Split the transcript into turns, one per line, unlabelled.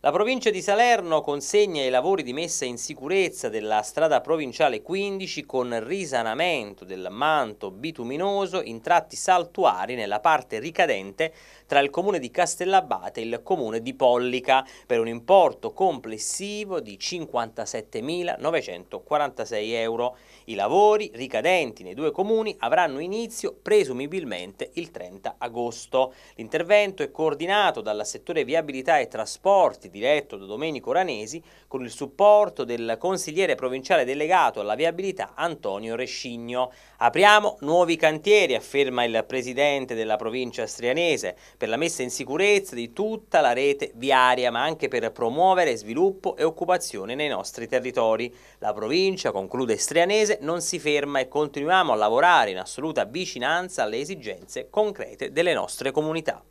La provincia di Salerno consegna i lavori di messa in sicurezza della strada provinciale 15 con risanamento del manto bituminoso in tratti saltuari nella parte ricadente tra il comune di Castellabate e il comune di Pollica per un importo complessivo di 57.946 euro. I lavori ricadenti nei due comuni avranno inizio presumibilmente il 30 agosto. L'intervento è coordinato dalla settore viabilità e trasporti diretto da Domenico Ranesi, con il supporto del consigliere provinciale delegato alla viabilità Antonio Rescigno. Apriamo nuovi cantieri, afferma il presidente della provincia strianese, per la messa in sicurezza di tutta la rete viaria, ma anche per promuovere sviluppo e occupazione nei nostri territori. La provincia, conclude strianese, non si ferma e continuiamo a lavorare in assoluta vicinanza alle esigenze concrete delle nostre comunità.